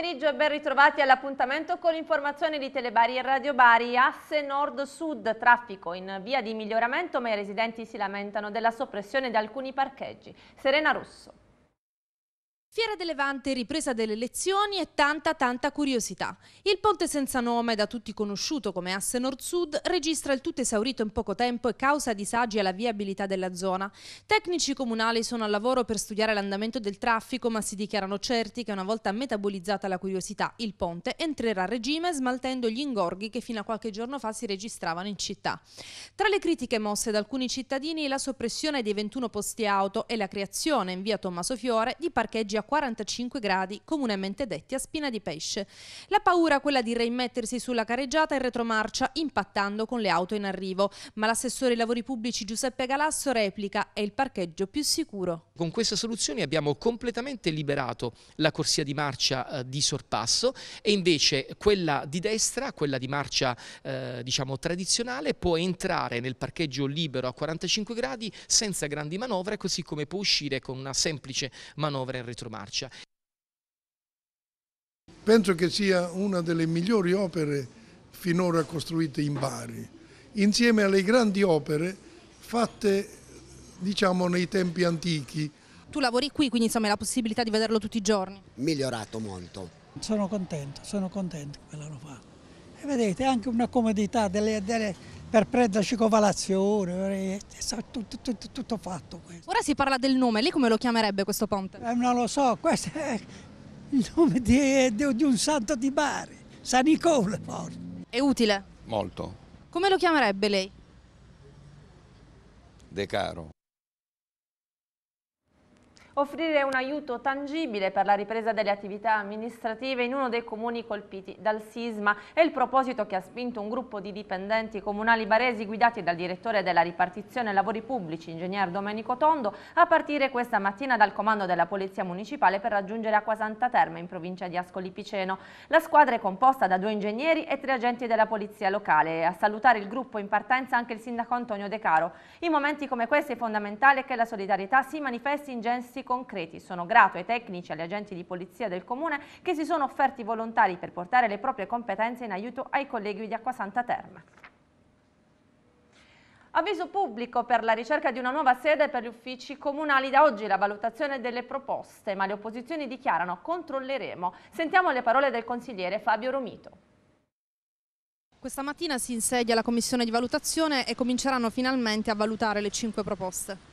pomeriggio e ben ritrovati all'appuntamento con l'informazione di Telebari e Radio Bari. Asse nord-sud, traffico in via di miglioramento ma i residenti si lamentano della soppressione di alcuni parcheggi. Serena Russo. Fiera del Levante, ripresa delle lezioni e tanta tanta curiosità. Il ponte senza nome, da tutti conosciuto come asse nord-sud, registra il tutto esaurito in poco tempo e causa disagi alla viabilità della zona. Tecnici comunali sono al lavoro per studiare l'andamento del traffico, ma si dichiarano certi che una volta metabolizzata la curiosità, il ponte entrerà a regime smaltendo gli ingorghi che fino a qualche giorno fa si registravano in città. Tra le critiche mosse da alcuni cittadini, la soppressione dei 21 posti auto e la creazione in via Tommaso Fiore di parcheggi a 45 gradi, comunemente detti a spina di pesce. La paura quella di reimmettersi sulla careggiata in retromarcia, impattando con le auto in arrivo. Ma l'assessore ai lavori pubblici Giuseppe Galasso replica: è il parcheggio più sicuro. Con questa soluzione abbiamo completamente liberato la corsia di marcia eh, di sorpasso e invece quella di destra, quella di marcia eh, diciamo tradizionale, può entrare nel parcheggio libero a 45 gradi senza grandi manovre, così come può uscire con una semplice manovra in retromarcia marcia. Penso che sia una delle migliori opere finora costruite in Bari, insieme alle grandi opere fatte diciamo, nei tempi antichi. Tu lavori qui, quindi insomma hai la possibilità di vederlo tutti i giorni? Migliorato molto. Sono contento, sono contento che l'hanno fatto. E vedete, anche una comodità delle, delle per prendere circonvalazione, tutto, tutto, tutto, fatto. Questo. Ora si parla del nome, lei come lo chiamerebbe questo ponte? Eh, non lo so, questo è il nome di, di, di un santo di mare, San Nicola forse. È utile? Molto. Come lo chiamerebbe lei? De Caro offrire un aiuto tangibile per la ripresa delle attività amministrative in uno dei comuni colpiti dal sisma. È il proposito che ha spinto un gruppo di dipendenti comunali baresi guidati dal direttore della ripartizione lavori pubblici, ingegner Domenico Tondo, a partire questa mattina dal comando della Polizia Municipale per raggiungere Acquasanta Terme in provincia di Ascoli Piceno. La squadra è composta da due ingegneri e tre agenti della Polizia locale. A salutare il gruppo in partenza anche il sindaco Antonio De Caro. In momenti come questi è fondamentale che la solidarietà si manifesti in gesti successi concreti. Sono grato ai tecnici e agli agenti di polizia del Comune che si sono offerti volontari per portare le proprie competenze in aiuto ai colleghi di Acquasanta Terme. Avviso pubblico per la ricerca di una nuova sede per gli uffici comunali. Da oggi la valutazione delle proposte, ma le opposizioni dichiarano controlleremo. Sentiamo le parole del consigliere Fabio Romito. Questa mattina si insedia la commissione di valutazione e cominceranno finalmente a valutare le cinque proposte.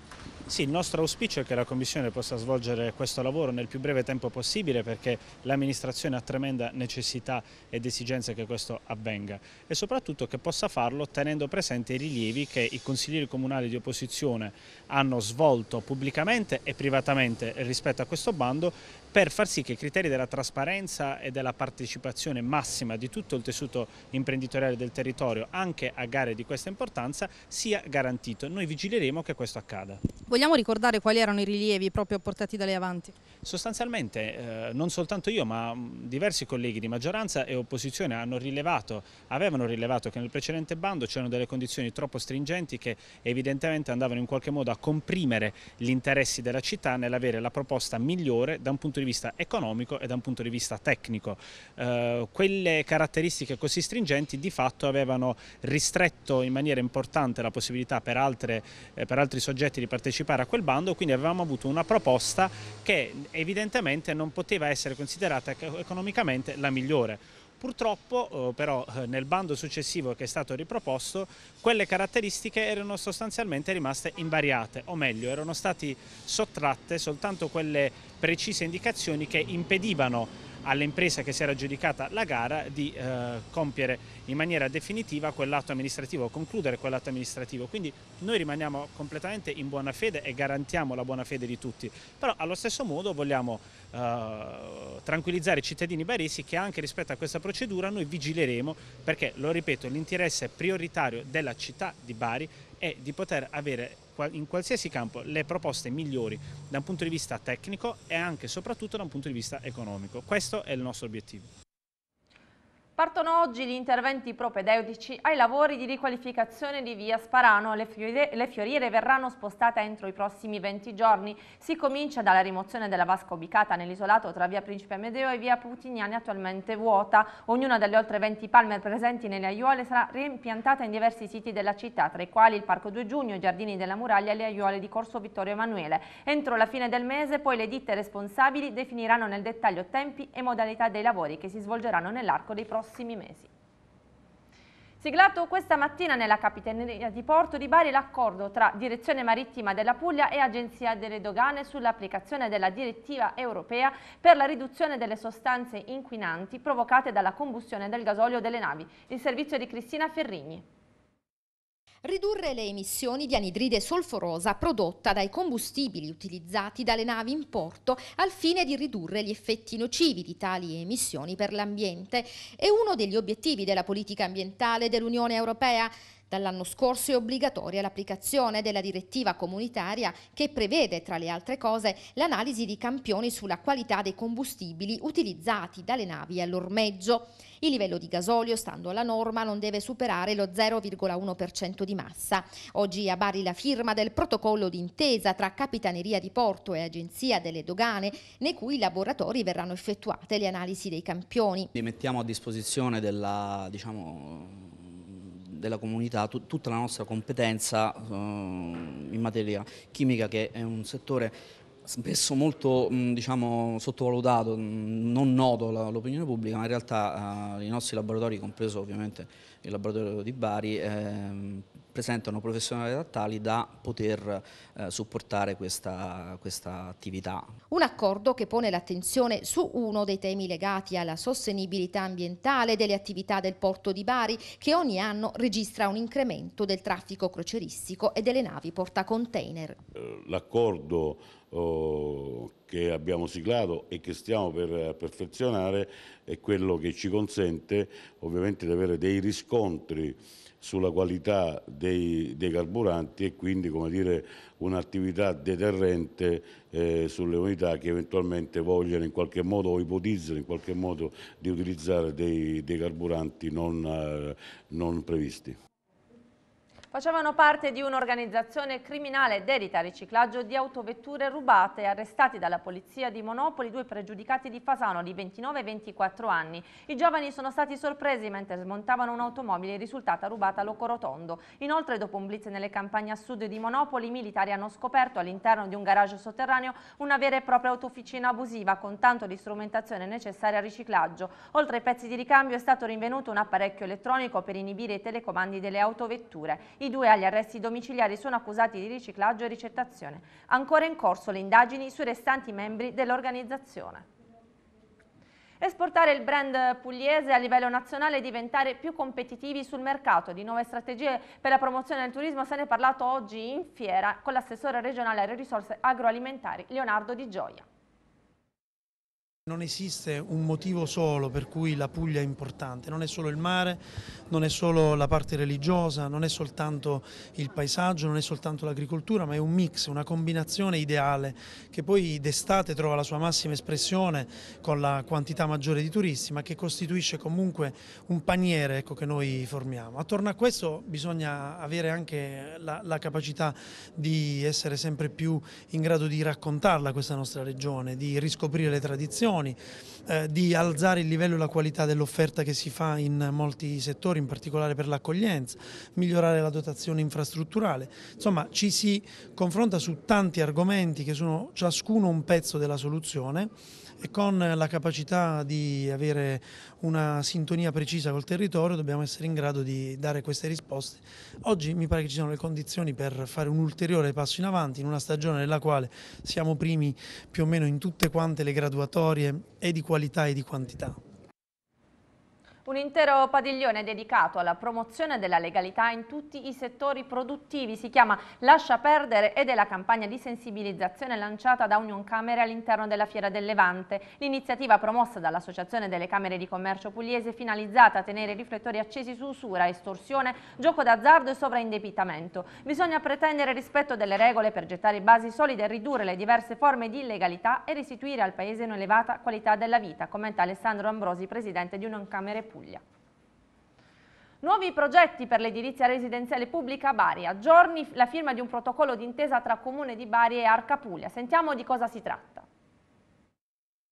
Sì, il nostro auspicio è che la Commissione possa svolgere questo lavoro nel più breve tempo possibile perché l'amministrazione ha tremenda necessità ed esigenza che questo avvenga e soprattutto che possa farlo tenendo presente i rilievi che i consiglieri comunali di opposizione hanno svolto pubblicamente e privatamente rispetto a questo bando per far sì che i criteri della trasparenza e della partecipazione massima di tutto il tessuto imprenditoriale del territorio, anche a gare di questa importanza, sia garantito. Noi vigileremo che questo accada. Vogliamo ricordare quali erano i rilievi proprio portati da lei avanti? Sostanzialmente eh, non soltanto io ma mm, diversi colleghi di maggioranza e opposizione hanno rilevato, avevano rilevato che nel precedente bando c'erano delle condizioni troppo stringenti che evidentemente andavano in qualche modo a comprimere gli interessi della città nell'avere la proposta migliore da un punto di vista economico e da un punto di vista tecnico. Eh, quelle caratteristiche così stringenti di fatto avevano ristretto in maniera importante la possibilità per, altre, eh, per altri soggetti di partecipare partecipare a quel bando, quindi avevamo avuto una proposta che evidentemente non poteva essere considerata economicamente la migliore. Purtroppo eh, però eh, nel bando successivo che è stato riproposto quelle caratteristiche erano sostanzialmente rimaste invariate, o meglio erano state sottratte soltanto quelle precise indicazioni che impedivano all'impresa che si era aggiudicata la gara di eh, compiere in maniera definitiva quell'atto amministrativo, concludere quell'atto amministrativo. Quindi noi rimaniamo completamente in buona fede e garantiamo la buona fede di tutti, però allo stesso modo vogliamo eh, tranquillizzare i cittadini baresi che anche rispetto a questa procedura noi vigileremo perché, lo ripeto, l'interesse prioritario della città di Bari è di poter avere in qualsiasi campo le proposte migliori da un punto di vista tecnico e anche e soprattutto da un punto di vista economico. Questo è il nostro obiettivo. Partono oggi gli interventi propedeutici ai lavori di riqualificazione di via Sparano. Le fiorire, le fioriere verranno spostate entro i prossimi 20 giorni. Si comincia dalla rimozione della vasca ubicata nell'isolato tra via Principe Medeo e via Putignani attualmente vuota. Ognuna delle oltre 20 palme presenti nelle aiuole sarà riempiantata in diversi siti della città, tra i quali il Parco 2 Giugno, i Giardini della Muraglia e le aiuole di Corso Vittorio Emanuele. Entro la fine del mese poi le ditte responsabili definiranno nel dettaglio tempi e modalità dei lavori che si svolgeranno nell'arco dei prossimi prossimi mesi. Siglato questa mattina nella Capitaneria di Porto di Bari l'accordo tra Direzione Marittima della Puglia e Agenzia delle Dogane sull'applicazione della direttiva europea per la riduzione delle sostanze inquinanti provocate dalla combustione del gasolio delle navi. Il servizio di Cristina Ferrigni. Ridurre le emissioni di anidride solforosa prodotta dai combustibili utilizzati dalle navi in porto al fine di ridurre gli effetti nocivi di tali emissioni per l'ambiente è uno degli obiettivi della politica ambientale dell'Unione Europea Dall'anno scorso è obbligatoria l'applicazione della direttiva comunitaria che prevede, tra le altre cose, l'analisi di campioni sulla qualità dei combustibili utilizzati dalle navi all'ormeggio. Il livello di gasolio, stando alla norma, non deve superare lo 0,1% di massa. Oggi a Bari la firma del protocollo d'intesa tra Capitaneria di Porto e Agenzia delle Dogane, nei cui laboratori verranno effettuate le analisi dei campioni. Li mettiamo a disposizione della, diciamo, della comunità tut tutta la nostra competenza eh, in materia chimica che è un settore spesso molto diciamo, sottovalutato, non noto all'opinione pubblica, ma in realtà eh, i nostri laboratori, compreso ovviamente il laboratorio di Bari, ehm, presentano professionalità tali da poter eh, supportare questa, questa attività. Un accordo che pone l'attenzione su uno dei temi legati alla sostenibilità ambientale delle attività del porto di Bari, che ogni anno registra un incremento del traffico croceristico e delle navi portacontainer. Eh, l'accordo oh, che abbiamo siglato e che stiamo per eh, perfezionare è quello che ci consente ovviamente di avere dei riscontri sulla qualità dei, dei carburanti e quindi un'attività deterrente eh, sulle unità che eventualmente vogliono in qualche modo o ipotizzano in qualche modo di utilizzare dei, dei carburanti non, eh, non previsti. Facevano parte di un'organizzazione criminale dedita al riciclaggio di autovetture rubate arrestati dalla polizia di Monopoli due pregiudicati di Fasano di 29 e 24 anni. I giovani sono stati sorpresi mentre smontavano un'automobile risultata rubata a Locorotondo. Inoltre dopo un blitz nelle campagne a sud di Monopoli i militari hanno scoperto all'interno di un garage sotterraneo una vera e propria autofficina abusiva con tanto di strumentazione necessaria al riciclaggio. Oltre ai pezzi di ricambio è stato rinvenuto un apparecchio elettronico per inibire i telecomandi delle autovetture. I i due agli arresti domiciliari sono accusati di riciclaggio e ricettazione. Ancora in corso le indagini sui restanti membri dell'organizzazione. Esportare il brand pugliese a livello nazionale e diventare più competitivi sul mercato. Di nuove strategie per la promozione del turismo se ne è parlato oggi in fiera con l'assessore regionale alle risorse agroalimentari Leonardo Di Gioia. Non esiste un motivo solo per cui la Puglia è importante, non è solo il mare, non è solo la parte religiosa, non è soltanto il paesaggio, non è soltanto l'agricoltura, ma è un mix, una combinazione ideale che poi d'estate trova la sua massima espressione con la quantità maggiore di turisti, ma che costituisce comunque un paniere ecco, che noi formiamo. Attorno a questo bisogna avere anche la, la capacità di essere sempre più in grado di raccontarla questa nostra regione, di riscoprire le tradizioni condizioni eh, di alzare il livello e la qualità dell'offerta che si fa in molti settori, in particolare per l'accoglienza, migliorare la dotazione infrastrutturale. Insomma, ci si confronta su tanti argomenti che sono ciascuno un pezzo della soluzione e con la capacità di avere una sintonia precisa col territorio dobbiamo essere in grado di dare queste risposte. Oggi mi pare che ci siano le condizioni per fare un ulteriore passo in avanti in una stagione nella quale siamo primi più o meno in tutte quante le graduatorie e di qualità e di quantità. Un intero padiglione dedicato alla promozione della legalità in tutti i settori produttivi si chiama Lascia perdere ed è la campagna di sensibilizzazione lanciata da Union Camere all'interno della Fiera del Levante. L'iniziativa promossa dall'Associazione delle Camere di Commercio Pugliese è finalizzata a tenere i riflettori accesi su usura, estorsione, gioco d'azzardo e sovraindebitamento. Bisogna pretendere rispetto delle regole per gettare basi solide, e ridurre le diverse forme di illegalità e restituire al Paese un'elevata qualità della vita, commenta Alessandro Ambrosi, presidente di Union Camere Pugliese. Puglia. Nuovi progetti per l'edilizia residenziale pubblica a Bari. Aggiorni la firma di un protocollo d'intesa tra Comune di Bari e Arca Puglia. Sentiamo di cosa si tratta.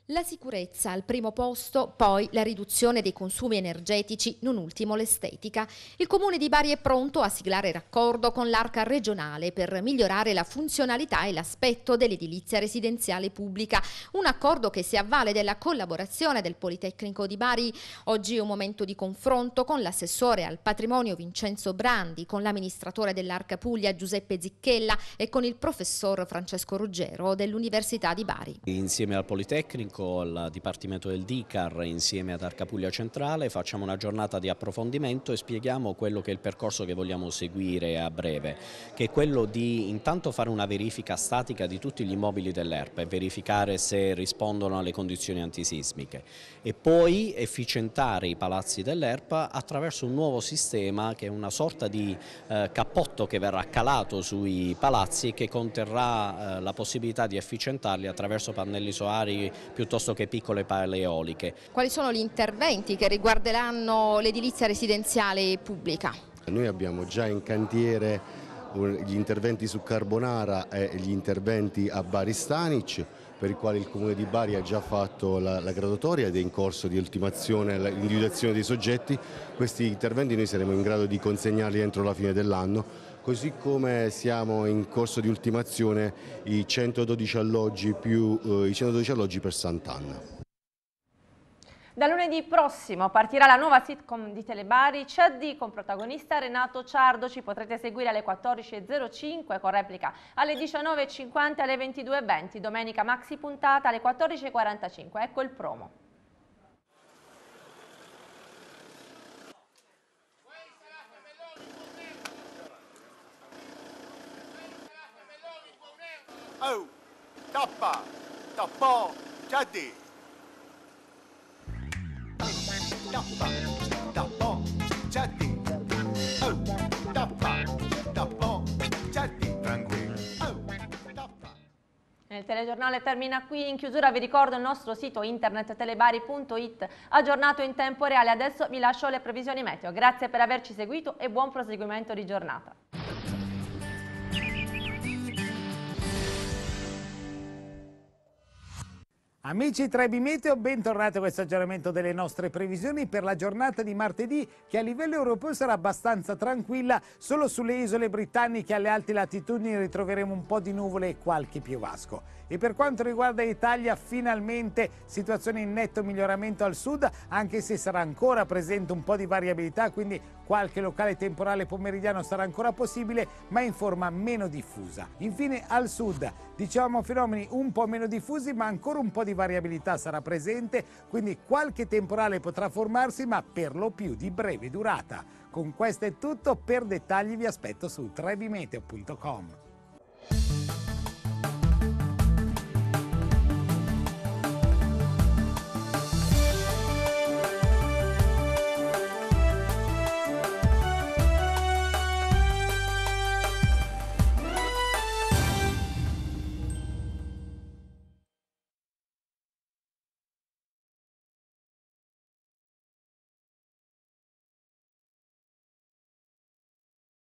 La sicurezza al primo posto, poi la riduzione dei consumi energetici, non ultimo l'estetica. Il comune di Bari è pronto a siglare raccordo con l'arca regionale per migliorare la funzionalità e l'aspetto dell'edilizia residenziale pubblica, un accordo che si avvale della collaborazione del Politecnico di Bari. Oggi è un momento di confronto con l'assessore al patrimonio Vincenzo Brandi, con l'amministratore dell'arca Puglia Giuseppe Zicchella e con il professor Francesco Ruggero dell'Università di Bari. Insieme al Politecnico col Dipartimento del DICAR insieme ad Arcapuglia Centrale, facciamo una giornata di approfondimento e spieghiamo quello che è il percorso che vogliamo seguire a breve, che è quello di intanto fare una verifica statica di tutti gli immobili dell'ERP e verificare se rispondono alle condizioni antisismiche e poi efficientare i palazzi dell'ERP attraverso un nuovo sistema che è una sorta di eh, cappotto che verrà calato sui palazzi e che conterrà eh, la possibilità di efficientarli attraverso pannelli solari più piuttosto che piccole paleoliche. Quali sono gli interventi che riguarderanno l'edilizia residenziale pubblica? Noi abbiamo già in cantiere gli interventi su Carbonara e gli interventi a Bari Stanic per i quali il Comune di Bari ha già fatto la, la graduatoria ed è in corso di ultimazione l'individuazione dei soggetti. Questi interventi noi saremo in grado di consegnarli entro la fine dell'anno così come siamo in corso di ultimazione i 112 alloggi, più, eh, i 112 alloggi per Sant'Anna. Da lunedì prossimo partirà la nuova sitcom di Telebari Ciaddi con protagonista Renato Ciardo. Ci potrete seguire alle 14.05 con replica alle 19.50 e alle 22.20. Domenica maxi puntata alle 14.45. Ecco il promo. Oh, tappa, tappò, cadde. tappa, tappò, cadde. Oh, tappa, tappò, cadde. Tranquillo. Oh, tappa. Il telegiornale termina qui, in chiusura vi ricordo il nostro sito internet telebari.it aggiornato in tempo reale, adesso vi lascio le previsioni meteo, grazie per averci seguito e buon proseguimento di giornata. Amici Trebi Meteo, bentornati a questo aggiornamento delle nostre previsioni per la giornata di martedì che a livello europeo sarà abbastanza tranquilla, solo sulle isole britanniche alle alte latitudini ritroveremo un po' di nuvole e qualche piovasco. E per quanto riguarda Italia, finalmente situazione in netto miglioramento al sud, anche se sarà ancora presente un po' di variabilità, quindi qualche locale temporale pomeridiano sarà ancora possibile, ma in forma meno diffusa. Infine al sud, diciamo fenomeni un po' meno diffusi, ma ancora un po' di variabilità sarà presente, quindi qualche temporale potrà formarsi ma per lo più di breve durata. Con questo è tutto, per dettagli vi aspetto su trevimeteo.com.